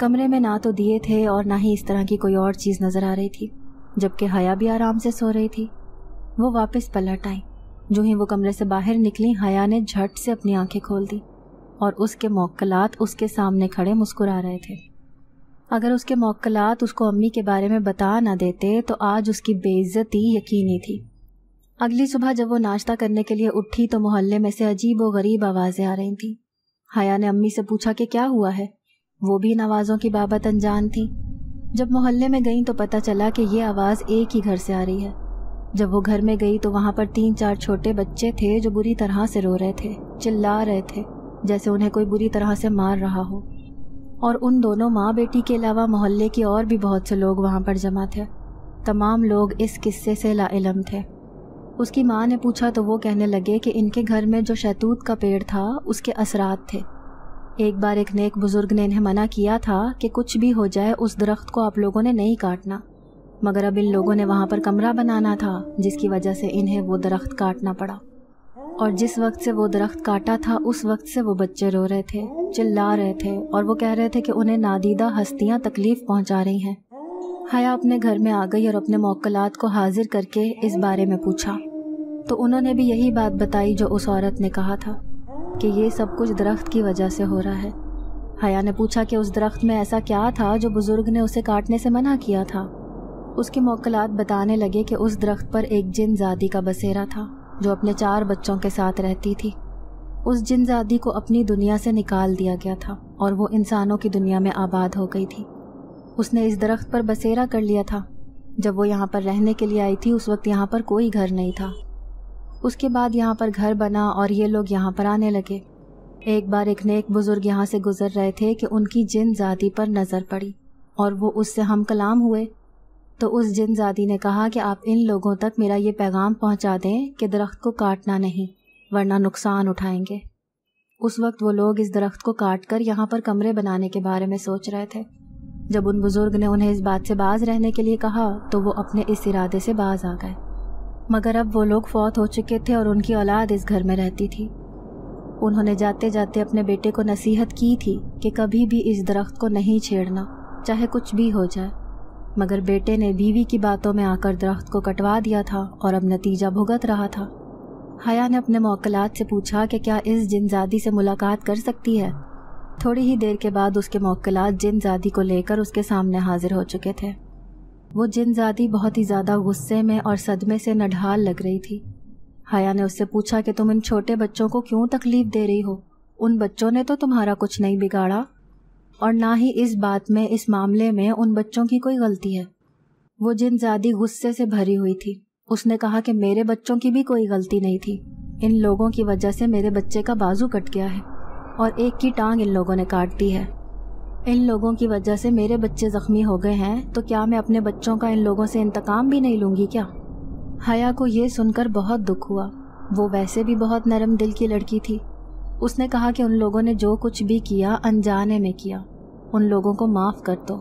कमरे में ना तो दिए थे और ना ही इस तरह की कोई और चीज़ नज़र आ रही थी जबकि हया भी आराम से सो रही थी वो वापस पलट आई जो ही वो कमरे से बाहर निकली हया ने झट से अपनी आंखें खोल दी और उसके मौकलात उसके सामने खड़े मुस्कुरा रहे थे अगर उसके मौकलात उसको अम्मी के बारे में बता ना देते तो आज उसकी बेइज्जती यकीनी थी अगली सुबह जब वो नाश्ता करने के लिए उठी तो मोहल्ले में से अजीब व गरीब आवाज़ें आ रही थीं हया ने अम्मी से पूछा कि क्या हुआ है वो भी इन आवाज़ों की बाबत अनजान थी जब मोहल्ले में गई तो पता चला कि ये आवाज़ एक ही घर से आ रही है जब वो घर में गई तो वहाँ पर तीन चार छोटे बच्चे थे जो बुरी तरह से रो रहे थे चिल्ला रहे थे जैसे उन्हें कोई बुरी तरह से मार रहा हो और उन दोनों माँ बेटी के अलावा मोहल्ले के और भी बहुत से लोग वहाँ पर जमा थे तमाम लोग इस किस्से से लाइलम थे उसकी माँ ने पूछा तो वो कहने लगे कि इनके घर में जो शैतूत का पेड़ था उसके असरात थे एक बार एक नेक बुज़ुर्ग ने इन्हें मना किया था कि कुछ भी हो जाए उस दरख्त को आप लोगों ने नहीं काटना मगर अब इन लोगों ने वहाँ पर कमरा बनाना था जिसकी वजह से इन्हें वो दरख्त काटना पड़ा और जिस वक्त से वो दरख्त काटा था उस वक्त से वो बच्चे रो रहे थे चिल्ला रहे थे और वो कह रहे थे कि उन्हें नादीदा हस्तियाँ तकलीफ़ पहुँचा रही हैं हया अपने घर में आ गई और अपने मौकलात को हाजिर करके इस बारे में पूछा तो उन्होंने भी यही बात बताई जो उस औरत ने कहा था कि ये सब कुछ दरख्त की वजह से हो रहा है हया ने पूछा कि उस दरख्त में ऐसा क्या था जो बुज़ुर्ग ने उसे काटने से मना किया था उसके मौकलात बताने लगे कि उस दरख्त पर एक जिन जादी का बसेरा था जो अपने चार बच्चों के साथ रहती थी उस जिनजादी को अपनी दुनिया से निकाल दिया गया था और वो इंसानों की दुनिया में आबाद हो गई थी उसने इस दरख्त पर बसेरा कर लिया था जब वो यहाँ पर रहने के लिए आई थी उस वक्त यहाँ पर कोई घर नहीं था उसके बाद यहाँ पर घर बना और ये लोग यहाँ पर आने लगे एक बार एक नेक बुजुर्ग यहाँ से गुजर रहे थे कि उनकी जिन जाति पर नज़र पड़ी और वो उससे हम कलाम हुए तो उस जिनजादी ने कहा कि आप इन लोगों तक मेरा ये पैगाम पहुंचा दें कि दरख्त को काटना नहीं वरना नुकसान उठाएंगे उस वक्त वो लोग इस दरख्त को काट कर यहाँ पर कमरे बनाने के बारे में सोच रहे थे जब उन बुज़ुर्ग ने उन्हें इस बात से बाज रहने के लिए कहा तो वो अपने इस इरादे से बाज आ गए मगर अब वो लोग फौत हो चुके थे और उनकी औलाद इस घर में रहती थी उन्होंने जाते जाते अपने बेटे को नसीहत की थी कि कभी भी इस दरख्त को नहीं छेड़ना चाहे कुछ भी हो जाए मगर बेटे ने बीवी की बातों में आकर दरख्त को कटवा दिया था और अब नतीजा भुगत रहा था हया ने अपने मौकलात से पूछा कि क्या इस जिनजादी से मुलाकात कर सकती है थोड़ी ही देर के बाद उसके मौकलात जिनजादी को लेकर उसके सामने हाजिर हो चुके थे वो जिनजादी बहुत ही ज़्यादा गुस्से में और सदमे से नढाल लग रही थी हया ने उससे पूछा कि तुम इन छोटे बच्चों को क्यों तकलीफ दे रही हो उन बच्चों ने तो तुम्हारा कुछ नहीं बिगाड़ा और ना ही इस बात में इस मामले में उन बच्चों की कोई गलती है वो जिन ज्यादा गुस्से से भरी हुई थी उसने कहा कि मेरे बच्चों की भी कोई गलती नहीं थी इन लोगों की वजह से मेरे बच्चे का बाजू कट गया है और एक की टांग इन लोगों ने काट दी है इन लोगों की वजह से मेरे बच्चे ज़ख्मी हो गए हैं तो क्या मैं अपने बच्चों का इन लोगों से इंतकाम भी नहीं लूँगी क्या हया को यह सुनकर बहुत दुख हुआ वो वैसे भी बहुत नरम दिल की लड़की थी उसने कहा कि उन लोगों ने जो कुछ भी किया अनजाने में किया उन लोगों को माफ़ कर दो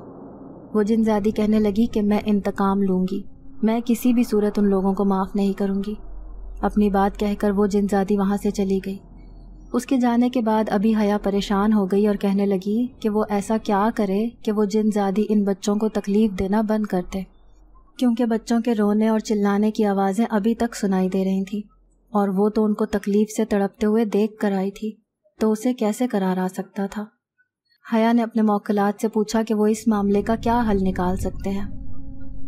वो जिनजादी कहने लगी कि मैं इंतकाम लूँगी मैं किसी भी सूरत उन लोगों को माफ़ नहीं करूँगी अपनी बात कहकर वो जिनजादी वहाँ से चली गई उसके जाने के बाद अभी हया परेशान हो गई और कहने लगी कि वो ऐसा क्या करे कि वो जिनजादी इन बच्चों को तकलीफ़ देना बंद कर दे क्योंकि बच्चों के रोने और चिल्लाने की आवाज़ें अभी तक सुनाई दे रही थी और वो तो उनको तकलीफ़ से तड़पते हुए देख कर आई थी तो उसे कैसे करार आ सकता था हया ने अपने मौकलात से पूछा कि वो इस मामले का क्या हल निकाल सकते हैं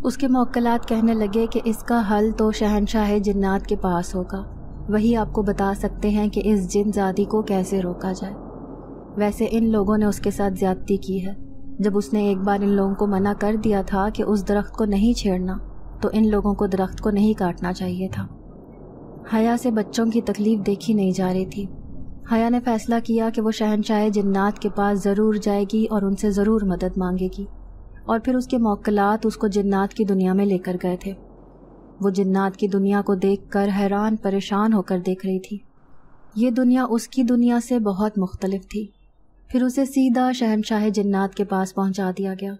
उसके मौकलात कहने लगे कि इसका हल तो शहनशाह जिन्नात के पास होगा वही आपको बता सकते हैं कि इस जिन जादी को कैसे रोका जाए वैसे इन लोगों ने उसके साथ ज्यादती की है जब उसने एक बार इन लोगों को मना कर दिया था कि उस दरख्त को नहीं छेड़ना तो इन लोगों को दरख्त को नहीं काटना चाहिए था हया से बच्चों की तकलीफ देखी नहीं जा रही थी हया ने फैसला किया कि वो शहनशाह जन्नात के पास ज़रूर जाएगी और उनसे ज़रूर मदद मांगेगी और फिर उसके मौकलात उसको जन्नात की दुनिया में लेकर गए थे वो जन्नात की दुनिया को देख कर हैरान परेशान होकर देख रही थी ये दुनिया उसकी दुनिया से बहुत मुख्तलिफ थी फिर उसे सीधा शहनशाह जन्नात के पास पहुँचा दिया गया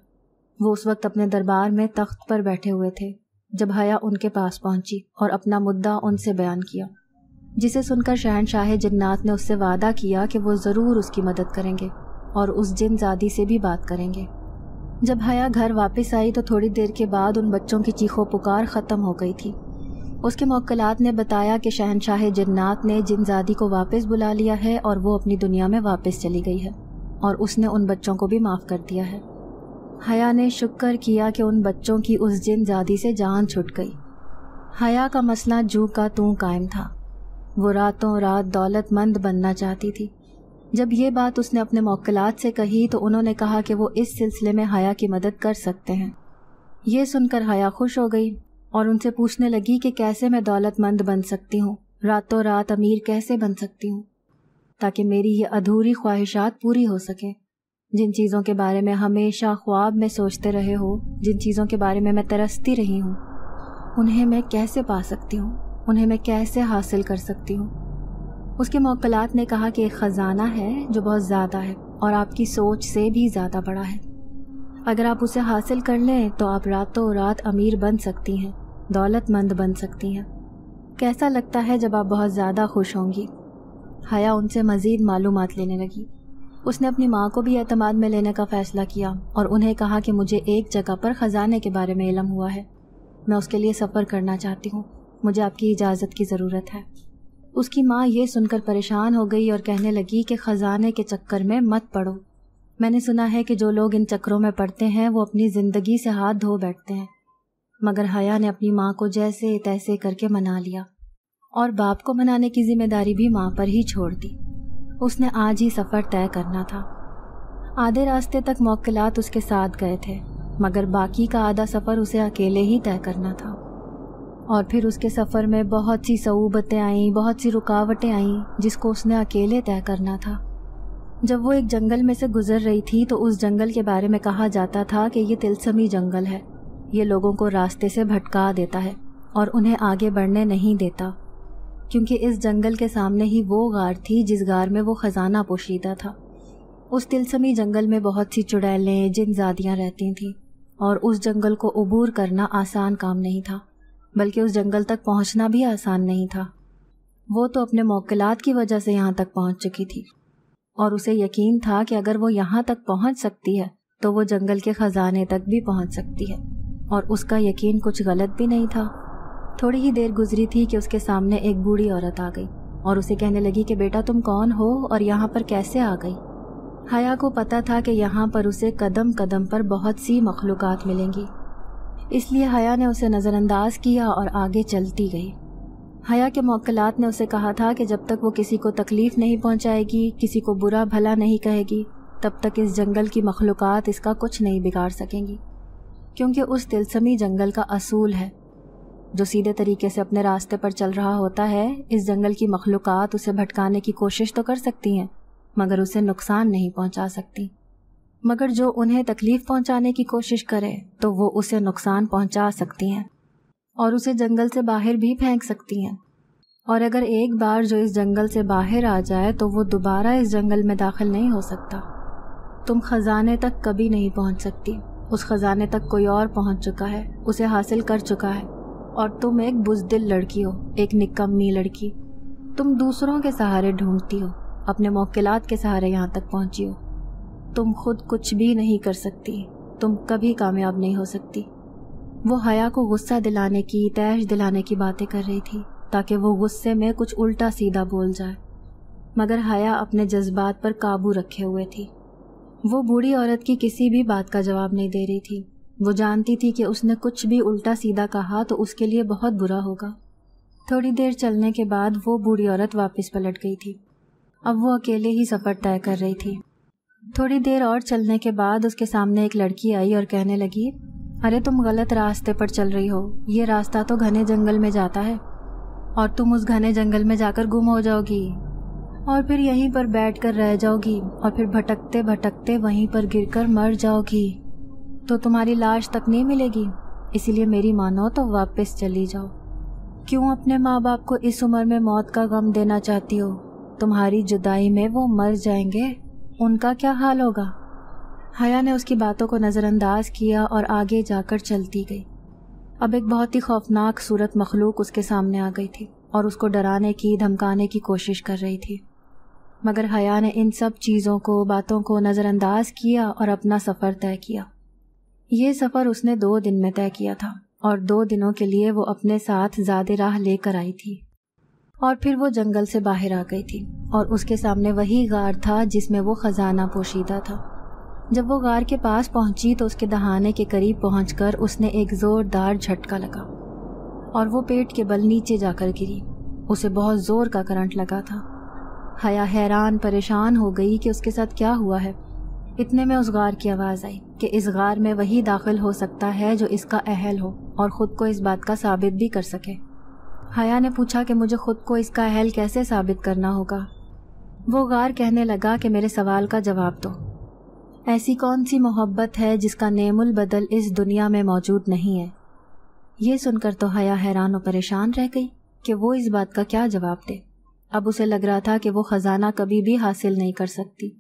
वो उस वक्त अपने दरबार में तख्त पर बैठे हुए थे जब हया उनके पास पहुंची और अपना मुद्दा उनसे बयान किया जिसे सुनकर शहनशाह जन्नात ने उससे वादा किया कि वो ज़रूर उसकी मदद करेंगे और उस जिन जादी से भी बात करेंगे जब हया घर वापस आई तो थोड़ी देर के बाद उन बच्चों की चीखों पुकार ख़त्म हो गई थी उसके मौकलात ने बताया कि शहनशाह जन्नात ने जिनजादी को वापस बुला लिया है और वो अपनी दुनिया में वापस चली गई है और उसने उन बच्चों को भी माफ़ कर दिया है हया ने शुक्र किया कि उन बच्चों की उस जिनजादी से जान छुट गई हया का मसला जू का तू कायम था वो रातों रात दौलतमंद बनना चाहती थी जब ये बात उसने अपने मौकलात से कही तो उन्होंने कहा कि वो इस सिलसिले में हया की मदद कर सकते हैं ये सुनकर हया खुश हो गई और उनसे पूछने लगी कि कैसे मैं दौलतमंद बन सकती हूँ रातों रात अमीर कैसे बन सकती हूँ ताकि मेरी ये अधूरी ख्वाहिशात पूरी हो सकें जिन चीज़ों के बारे में हमेशा ख्वाब में सोचते रहे हो जिन चीज़ों के बारे में मैं तरसती रही हूँ उन्हें मैं कैसे पा सकती हूँ उन्हें मैं कैसे हासिल कर सकती हूँ उसके मौकलात ने कहा कि एक ख़जाना है जो बहुत ज़्यादा है और आपकी सोच से भी ज़्यादा बड़ा है अगर आप उसे हासिल कर लें तो आप रातों रात अमीर बन सकती हैं दौलतमंद बन सकती हैं कैसा लगता है जब आप बहुत ज़्यादा खुश होंगी हया उनसे मज़ीद मालूम लेने लगी उसने अपनी माँ को भी अतमाद में लेने का फ़ैसला किया और उन्हें कहा कि मुझे एक जगह पर ख़जाने के बारे में इलम हुआ है मैं उसके लिए सफ़र करना चाहती हूँ मुझे आपकी इजाज़त की ज़रूरत है उसकी माँ ये सुनकर परेशान हो गई और कहने लगी कि ख़जाने के चक्कर में मत पड़ो मैंने सुना है कि जो लोग इन चक्करों में पड़ते हैं वो अपनी ज़िंदगी से हाथ धो बैठते हैं मगर हया ने अपनी माँ को जैसे तैसे करके मना लिया और बाप को मनाने की जिम्मेदारी भी माँ पर ही छोड़ दी उसने आज ही सफ़र तय करना था आधे रास्ते तक मौकलात उसके साथ गए थे मगर बाकी का आधा सफ़र उसे अकेले ही तय करना था और फिर उसके सफ़र में बहुत सी सऊबतें आईं बहुत सी रुकावटें आईं जिसको उसने अकेले तय करना था जब वो एक जंगल में से गुजर रही थी तो उस जंगल के बारे में कहा जाता था कि ये तिलसमी जंगल है ये लोगों को रास्ते से भटका देता है और उन्हें आगे बढ़ने नहीं देता क्योंकि इस जंगल के सामने ही वो गार थी जिस गार में वो ख़जाना पोशीदा था उस तिलसमी जंगल में बहुत सी चुड़ैलें जिनजादियाँ रहती थीं और उस जंगल को अबूर करना आसान काम नहीं था बल्कि उस जंगल तक पहुंचना भी आसान नहीं था वो तो अपने मौकलात की वजह से यहाँ तक पहुंच चुकी थी और उसे यकीन था कि अगर वो यहाँ तक पहुंच सकती है तो वो जंगल के ख़जाने तक भी पहुंच सकती है और उसका यकीन कुछ गलत भी नहीं था थोड़ी ही देर गुजरी थी कि उसके सामने एक बूढ़ी औरत आ गई और उसे कहने लगी कि बेटा तुम कौन हो और यहाँ पर कैसे आ गई हया को पता था कि यहाँ पर उसे कदम कदम पर बहुत सी मखलूक़ात मिलेंगी इसलिए हया ने उसे नज़रअंदाज किया और आगे चलती गई हया के मौकलात ने उसे कहा था कि जब तक वो किसी को तकलीफ़ नहीं पहुंचाएगी किसी को बुरा भला नहीं कहेगी तब तक इस जंगल की मखलूक इसका कुछ नहीं बिगाड़ सकेंगी क्योंकि उस तिलसमी जंगल का असूल है जो सीधे तरीके से अपने रास्ते पर चल रहा होता है इस जंगल की मखलूक उसे भटकाने की कोशिश तो कर सकती हैं मगर उसे नुकसान नहीं पहुँचा सकती मगर जो उन्हें तकलीफ पहुंचाने की कोशिश करे तो वो उसे नुकसान पहुंचा सकती हैं और उसे जंगल से बाहर भी फेंक सकती हैं और अगर एक बार जो इस जंगल से बाहर आ जाए तो वो दोबारा इस जंगल में दाखिल नहीं हो सकता तुम ख़जाने तक कभी नहीं पहुंच सकती उस ख़जाने तक कोई और पहुंच चुका है उसे हासिल कर चुका है और तुम एक बुजदिल लड़की हो एक निकम्मी लड़की तुम दूसरों के सहारे ढूंढती हो अपने मोकिलात के सहारे यहाँ तक पहुंची हो तुम खुद कुछ भी नहीं कर सकती तुम कभी कामयाब नहीं हो सकती वो हया को गुस्सा दिलाने की तैश दिलाने की बातें कर रही थी ताकि वो गुस्से में कुछ उल्टा सीधा बोल जाए मगर हया अपने जज्बात पर काबू रखे हुए थी वो बूढ़ी औरत की किसी भी बात का जवाब नहीं दे रही थी वो जानती थी कि उसने कुछ भी उल्टा सीधा कहा तो उसके लिए बहुत बुरा होगा थोड़ी देर चलने के बाद वो बूढ़ी औरत वापस पलट गई थी अब वो अकेले ही सफ़र तय कर रही थी थोड़ी देर और चलने के बाद उसके सामने एक लड़की आई और कहने लगी अरे तुम गलत रास्ते पर चल रही हो ये रास्ता तो घने जंगल में जाता है और तुम उस घने जंगल में जाकर गुम हो जाओगी और फिर यहीं पर बैठ कर रह जाओगी और फिर भटकते भटकते वहीं पर गिर कर मर जाओगी तो तुम्हारी लाश तक नहीं मिलेगी इसीलिए मेरी मानो तो वापस चली जाओ क्यों अपने माँ बाप को इस उम्र में मौत का गम देना चाहती हो तुम्हारी जुदाई में वो मर जाएंगे उनका क्या हाल होगा हया ने उसकी बातों को नज़रअंदाज किया और आगे जाकर चलती गई अब एक बहुत ही खौफनाक सूरत मखलूक उसके सामने आ गई थी और उसको डराने की धमकाने की कोशिश कर रही थी मगर हया ने इन सब चीज़ों को बातों को नज़रअंदाज किया और अपना सफ़र तय किया ये सफ़र उसने दो दिन में तय किया था और दो दिनों के लिए वो अपने साथ ज़्यादा राह लेकर आई थी और फिर वो जंगल से बाहर आ गई थी और उसके सामने वही गार था जिसमें वो ख़जाना पोशीदा था जब वो गार के पास पहुंची तो उसके दहाने के करीब पहुंचकर उसने एक ज़ोरदार झटका लगा और वो पेट के बल नीचे जाकर गिरी उसे बहुत ज़ोर का करंट लगा था हया हैरान परेशान हो गई कि उसके साथ क्या हुआ है इतने में उस गार की आवाज़ आई कि इस गार में वही दाखिल हो सकता है जो इसका अहल हो और ख़ुद को इस बात का साबित भी कर सके हया ने पूछा कि मुझे खुद को इसका अहल कैसे साबित करना होगा वो गार कहने लगा कि मेरे सवाल का जवाब दो ऐसी कौन सी मोहब्बत है जिसका नेमुल बदल इस दुनिया में मौजूद नहीं है ये सुनकर तो हया हैरान और परेशान रह गई कि वो इस बात का क्या जवाब दे अब उसे लग रहा था कि वो ख़जाना कभी भी हासिल नहीं कर सकती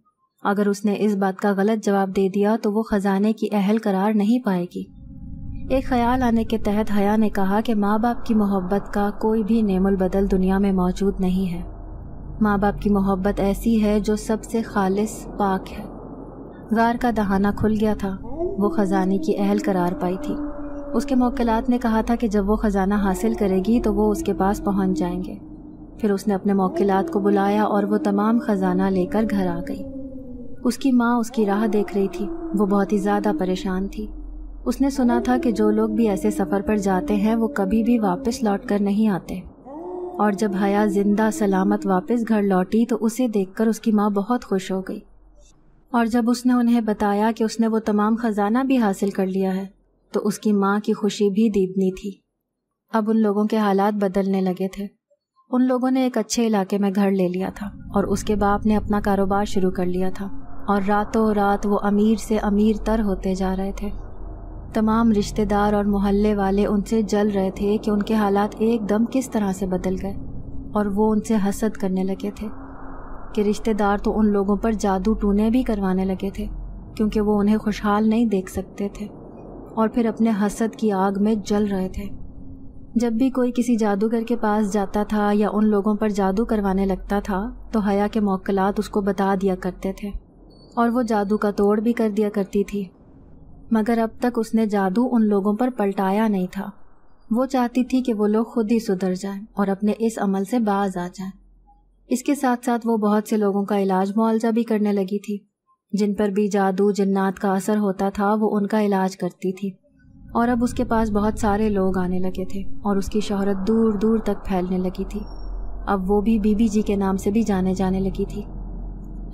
अगर उसने इस बात का गलत जवाब दे दिया तो वो ख़जाने की अहल करार नहीं पाएगी एक ख्याल आने के तहत हया ने कहा कि माँ बाप की मोहब्बत का कोई भी नेमुल बदल दुनिया में मौजूद नहीं है माँ बाप की मोहब्बत ऐसी है जो सबसे खालिस पाक है गार का दहाना खुल गया था वो ख़जाने की अहल करार पाई थी उसके मौकलात ने कहा था कि जब वो ख़जाना हासिल करेगी तो वो उसके पास पहुंच जाएंगे फिर उसने अपने मौकलात को बुलाया और वो तमाम ख़जाना लेकर घर आ गई उसकी माँ उसकी राह देख रही थी वो बहुत ही ज़्यादा परेशान थी उसने सुना था कि जो लोग भी ऐसे सफ़र पर जाते हैं वो कभी भी वापस लौट कर नहीं आते और जब हया जिंदा सलामत वापस घर लौटी तो उसे देखकर उसकी माँ बहुत खुश हो गई और जब उसने उन्हें बताया कि उसने वो तमाम ख़जाना भी हासिल कर लिया है तो उसकी माँ की खुशी भी दीदनी थी अब उन लोगों के हालात बदलने लगे थे उन लोगों ने एक अच्छे इलाके में घर ले लिया था और उसके बाप ने अपना कारोबार शुरू कर लिया था और रातों रात वो अमीर से अमीर तर होते जा रहे थे तमाम रिश्तेदार और मोहल्ले वाले उनसे जल रहे थे कि उनके हालात एकदम किस तरह से बदल गए और वो उनसे हसद करने लगे थे कि रिश्तेदार तो उन लोगों पर जादू टूने भी करवाने लगे थे क्योंकि वो उन्हें खुशहाल नहीं देख सकते थे और फिर अपने हसद की आग में जल रहे थे जब भी कोई किसी जादूगर के पास जाता था या उन लोगों पर जादू करवाने लगता था तो हया के मौकलात उसको बता दिया करते थे और वो जादू का तोड़ भी कर दिया करती थी मगर अब तक उसने जादू उन लोगों पर पलटाया नहीं था वो चाहती थी कि वो लोग खुद ही सुधर जाएं और अपने इस अमल से बाज आ जाएं। इसके साथ साथ वो बहुत से लोगों का इलाज मुआवजा भी करने लगी थी जिन पर भी जादू जन्नात का असर होता था वो उनका इलाज करती थी और अब उसके पास बहुत सारे लोग आने लगे थे और उसकी शोहरत दूर दूर तक फैलने लगी थी अब वो भी बीबी जी के नाम से भी जाने जाने लगी थी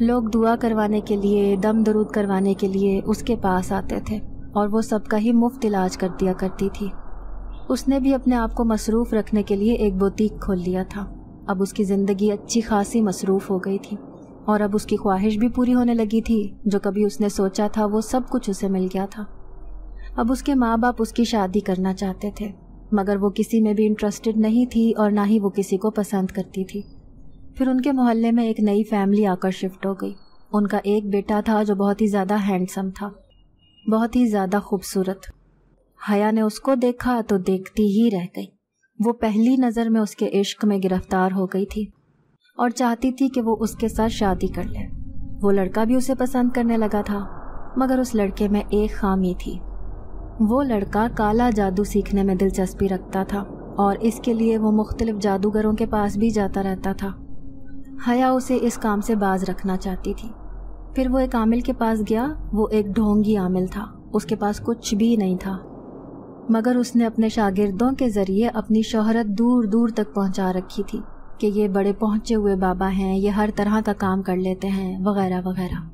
लोग दुआ करवाने के लिए दम दरूद करवाने के लिए उसके पास आते थे और वो सबका ही मुफ्त इलाज कर दिया करती थी उसने भी अपने आप को मसरूफ़ रखने के लिए एक बुटीक खोल लिया था अब उसकी ज़िंदगी अच्छी खासी मसरूफ़ हो गई थी और अब उसकी ख्वाहिश भी पूरी होने लगी थी जो कभी उसने सोचा था वो सब कुछ उसे मिल गया था अब उसके माँ बाप उसकी शादी करना चाहते थे मगर वो किसी में भी इंटरेस्टेड नहीं थी और ना ही वो किसी को पसंद करती थी फिर उनके मोहल्ले में एक नई फैमिली आकर शिफ्ट हो गई उनका एक बेटा था जो बहुत ही ज़्यादा हैंडसम था बहुत ही ज़्यादा खूबसूरत हया ने उसको देखा तो देखती ही रह गई वो पहली नज़र में उसके इश्क में गिरफ्तार हो गई थी और चाहती थी कि वो उसके साथ शादी कर ले वो लड़का भी उसे पसंद करने लगा था मगर उस लड़के में एक खामी थी वो लड़का काला जादू सीखने में दिलचस्पी रखता था और इसके लिए वो मुख्तलिफ जादूगरों के पास भी जाता रहता था हया उसे इस काम से बाज रखना चाहती थी फिर वो एक आमिल के पास गया वो एक ढोंगी आमिल था उसके पास कुछ भी नहीं था मगर उसने अपने शागिर्दों के ज़रिए अपनी शोहरत दूर दूर तक पहुंचा रखी थी कि ये बड़े पहुंचे हुए बाबा हैं ये हर तरह का काम कर लेते हैं वगैरह वगैरह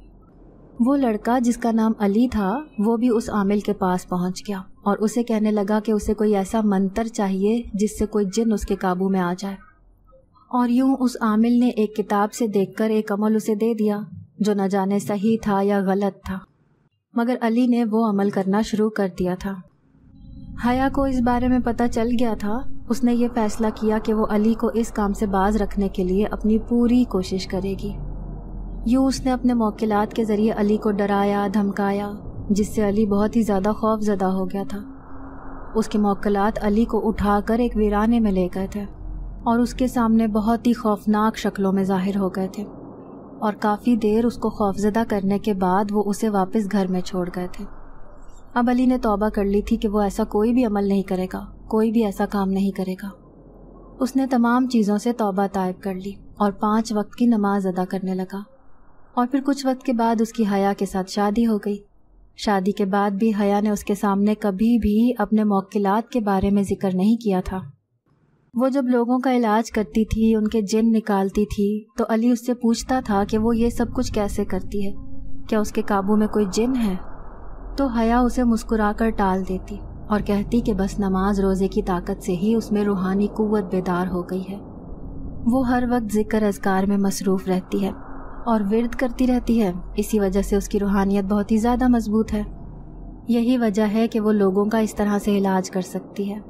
वो लड़का जिसका नाम अली था वो भी उस आमिल के पास पहुंच गया और उसे कहने लगा कि उसे कोई ऐसा मंत्र चाहिए जिससे कोई जिन उसके काबू में आ जाए और यूं उस आमिल ने एक किताब से देखकर एक अमल उसे दे दिया जो न जाने सही था या गलत था मगर अली ने वो अमल करना शुरू कर दिया था हया को इस बारे में पता चल गया था उसने ये फैसला किया कि वो अली को इस काम से बाज रखने के लिए अपनी पूरी कोशिश करेगी यूँ उसने अपने मौकिलात के ज़रिए अली को डराया धमकाया जिससे अली बहुत ही ज़्यादा खौफ ज़दा हो गया था उसके मौकलात अली को उठाकर एक वीराने में ले गए थे और उसके सामने बहुत ही खौफनाक शक्लों में जाहिर हो गए थे और काफ़ी देर उसको खौफजदा करने के बाद वो उसे वापस घर में छोड़ गए थे अब अली ने तौबा कर ली थी कि वो ऐसा कोई भी अमल नहीं करेगा कोई भी ऐसा काम नहीं करेगा उसने तमाम चीज़ों से तौबा तायब कर ली और पाँच वक्त की नमाज अदा करने लगा और फिर कुछ वक्त के बाद उसकी हया के साथ शादी हो गई शादी के बाद भी हया ने उसके सामने कभी भी अपने मौकिलात के बारे में जिक्र नहीं किया था वो जब लोगों का इलाज करती थी उनके जिन निकालती थी तो अली उससे पूछता था कि वो ये सब कुछ कैसे करती है क्या उसके काबू में कोई जिन है तो हया उसे मुस्कुरा कर टाल देती और कहती कि बस नमाज रोज़े की ताकत से ही उसमें रूहानी कुवत बेदार हो गई है वो हर वक्त जिक्र असकार में मसरूफ़ रहती है और विरद करती रहती है इसी वजह से उसकी रूहानियत बहुत ही ज़्यादा मजबूत है यही वजह है कि वो लोगों का इस तरह से इलाज कर सकती है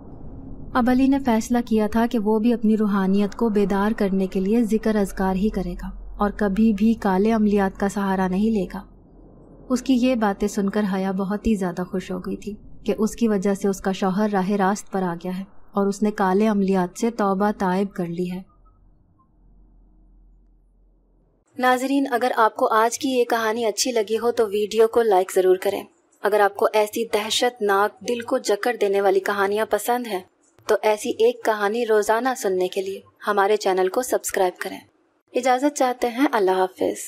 अब अली ने फैसला किया था कि वो भी अपनी रूहानियत को बेदार करने के लिए ज़िक्र अजगार ही करेगा और कभी भी काले अमलियात का सहारा नहीं लेगा उसकी ये बातें सुनकर हया बहुत ही ज़्यादा खुश हो गई थी कि उसकी वजह से उसका शौहर राह रास्त पर आ गया है और उसने काले अमलियात से तोबा तायब कर ली है नाजरीन अगर आपको आज की ये कहानी अच्छी लगी हो तो वीडियो को लाइक ज़रूर करें अगर आपको ऐसी दहशतनाक दिल को जकड़ देने वाली कहानियाँ पसंद हैं तो ऐसी एक कहानी रोजाना सुनने के लिए हमारे चैनल को सब्सक्राइब करें इजाज़त चाहते हैं अल्लाह हाफिज़